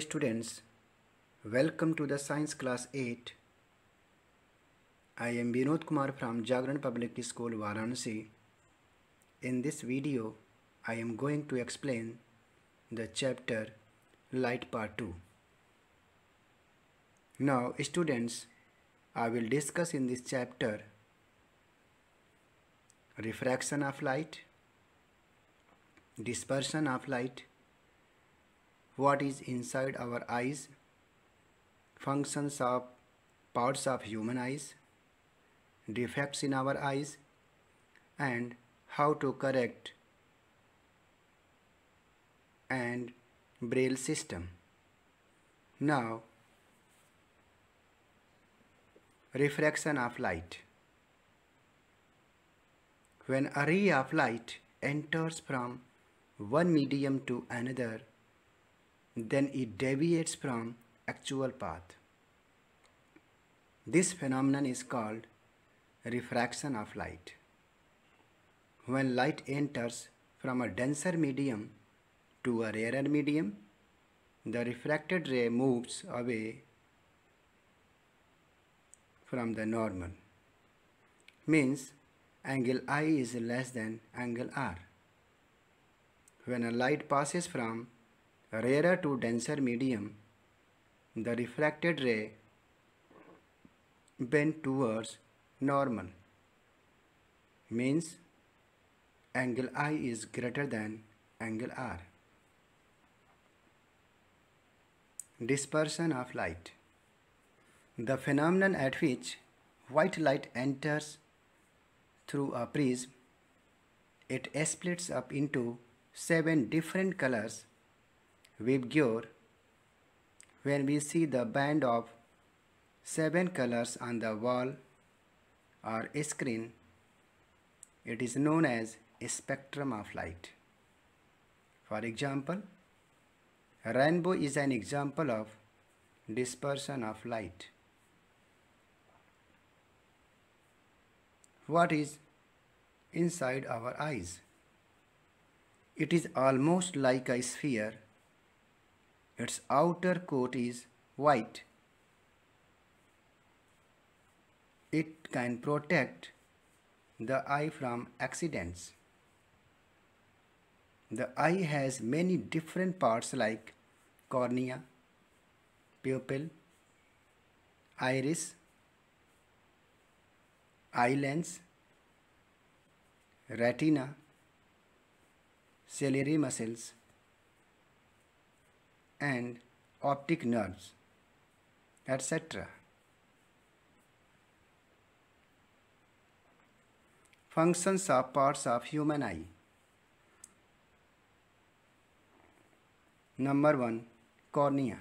students, welcome to the science class 8. I am Vinod Kumar from Jagran Public School Varanasi. In this video, I am going to explain the chapter Light Part 2. Now students, I will discuss in this chapter refraction of light, dispersion of light, what is inside our eyes, functions of parts of human eyes, defects in our eyes, and how to correct and braille system. Now, refraction of light. When a ray of light enters from one medium to another, then it deviates from actual path. This phenomenon is called refraction of light. When light enters from a denser medium to a rarer medium, the refracted ray moves away from the normal. Means angle I is less than angle R. When a light passes from rarer to denser medium, the refracted ray bend towards normal means angle I is greater than angle R. Dispersion of light The phenomenon at which white light enters through a prism, it splits up into seven different colors Vibgyor, when we see the band of seven colors on the wall or screen, it is known as a spectrum of light. For example, rainbow is an example of dispersion of light. What is inside our eyes? It is almost like a sphere its outer coat is white. It can protect the eye from accidents. The eye has many different parts like cornea, pupil, iris, eye lens, retina, ciliary muscles, and optic nerves, etc. Functions of parts of human eye. Number 1. Cornea.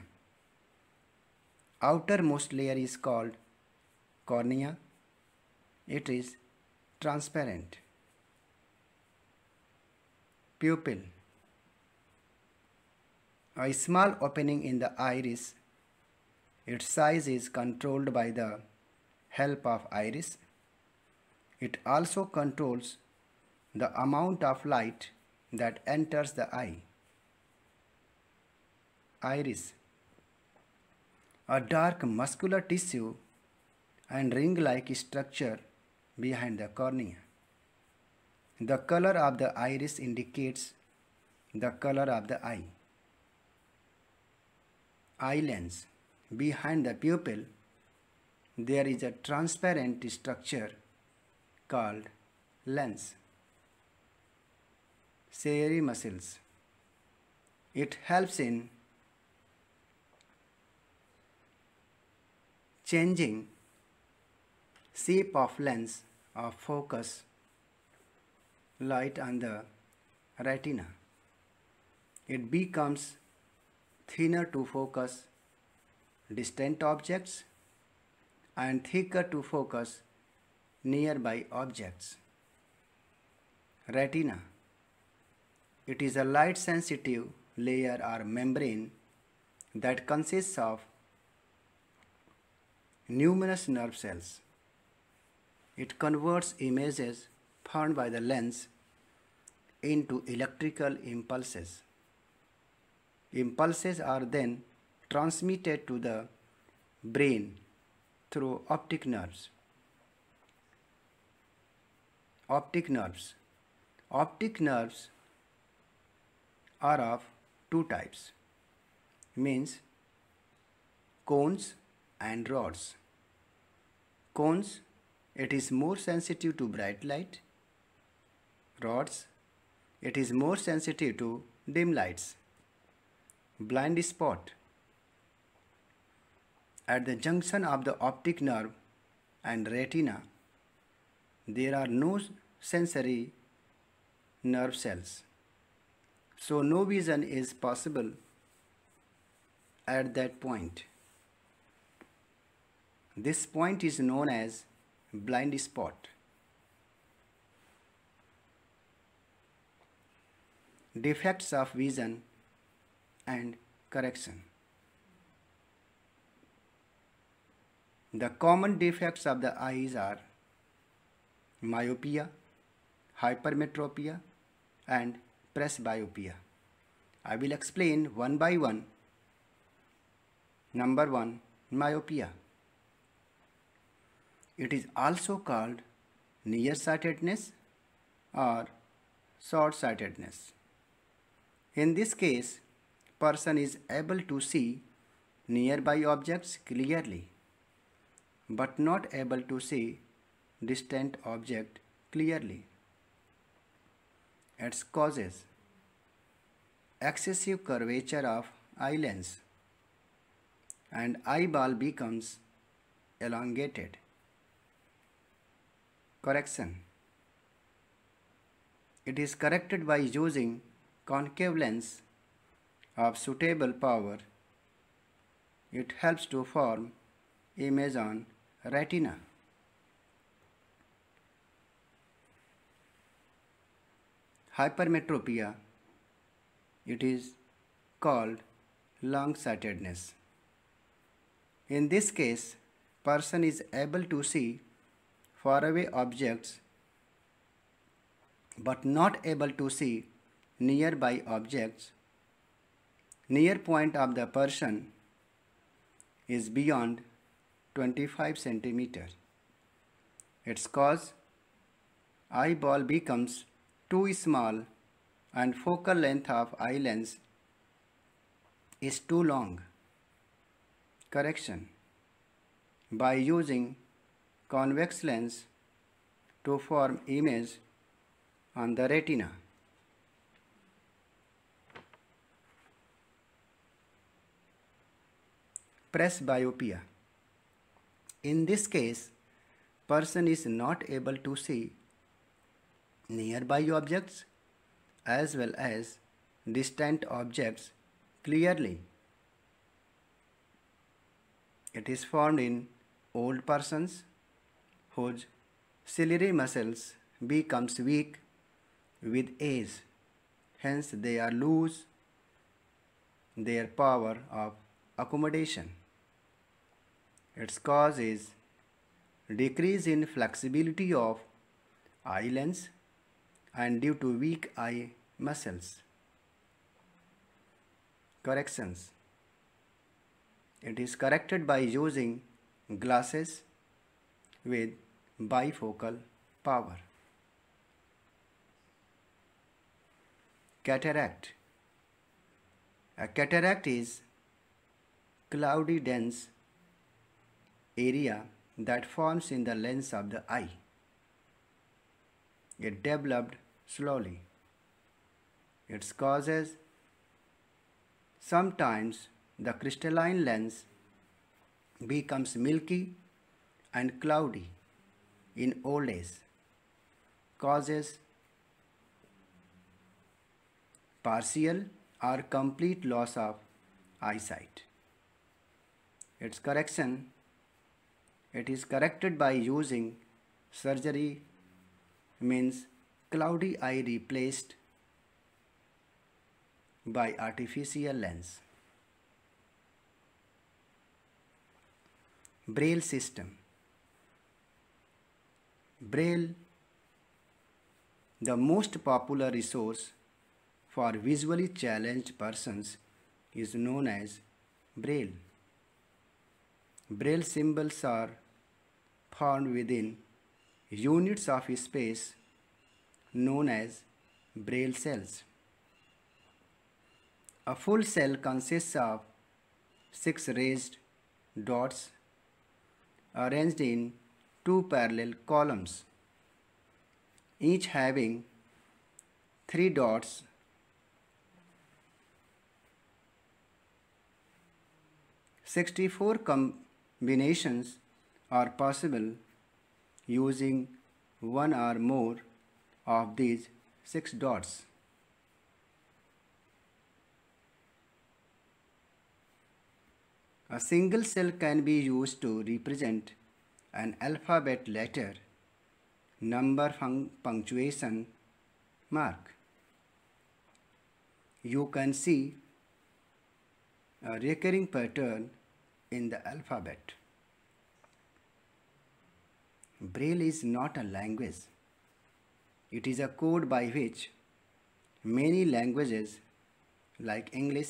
Outermost layer is called cornea. It is transparent. Pupil a small opening in the iris. Its size is controlled by the help of iris. It also controls the amount of light that enters the eye. Iris A dark muscular tissue and ring-like structure behind the cornea. The color of the iris indicates the color of the eye eye lens. Behind the pupil, there is a transparent structure called lens. Ciliary muscles. It helps in changing shape of lens or focus light on the retina. It becomes thinner to focus distant objects and thicker to focus nearby objects. Retina It is a light sensitive layer or membrane that consists of numerous nerve cells. It converts images formed by the lens into electrical impulses. Impulses are then transmitted to the brain through optic nerves. Optic nerves. Optic nerves are of two types means cones and rods. Cones, it is more sensitive to bright light. Rods, it is more sensitive to dim lights blind spot at the junction of the optic nerve and retina there are no sensory nerve cells so no vision is possible at that point this point is known as blind spot defects of vision and correction. The common defects of the eyes are myopia, hypermetropia and presbyopia. I will explain one by one. Number 1 myopia. It is also called nearsightedness or short-sightedness. In this case, person is able to see nearby objects clearly but not able to see distant object clearly. Its causes Excessive curvature of eye lens and eyeball becomes elongated. Correction It is corrected by using concave lens of suitable power, it helps to form image on retina. Hypermetropia, it is called long-sightedness. In this case, person is able to see faraway objects but not able to see nearby objects near point of the person is beyond 25 centimeter. Its cause eyeball becomes too small and focal length of eye lens is too long. Correction By using convex lens to form image on the retina. presbyopia. In this case, person is not able to see nearby objects as well as distant objects clearly. It is found in old persons whose ciliary muscles becomes weak with age. Hence they are lose their power of accommodation. Its cause is decrease in flexibility of eye lens and due to weak eye muscles. Corrections It is corrected by using glasses with bifocal power. Cataract A cataract is cloudy dense area that forms in the lens of the eye. It developed slowly. Its causes sometimes the crystalline lens becomes milky and cloudy in old age causes partial or complete loss of eyesight. Its correction it is corrected by using surgery means cloudy eye replaced by artificial lens. Braille system. Braille, the most popular resource for visually challenged persons is known as Braille. Braille symbols are formed within units of space known as Braille cells. A full cell consists of six raised dots arranged in two parallel columns, each having three dots Sixty-four com Combinations are possible using one or more of these six dots. A single cell can be used to represent an alphabet letter, number punctuation mark. You can see a recurring pattern in the alphabet. Braille is not a language. It is a code by which many languages like English,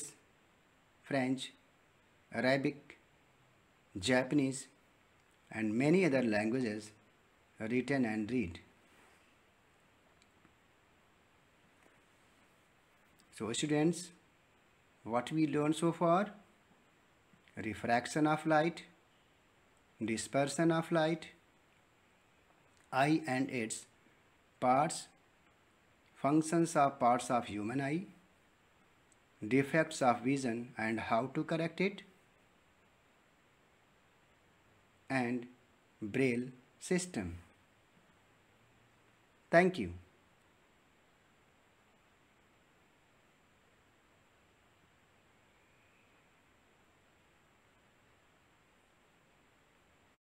French, Arabic, Japanese and many other languages written and read. So students, what we learned so far? refraction of light, dispersion of light, eye and its parts, functions of parts of human eye, defects of vision and how to correct it, and braille system. Thank you.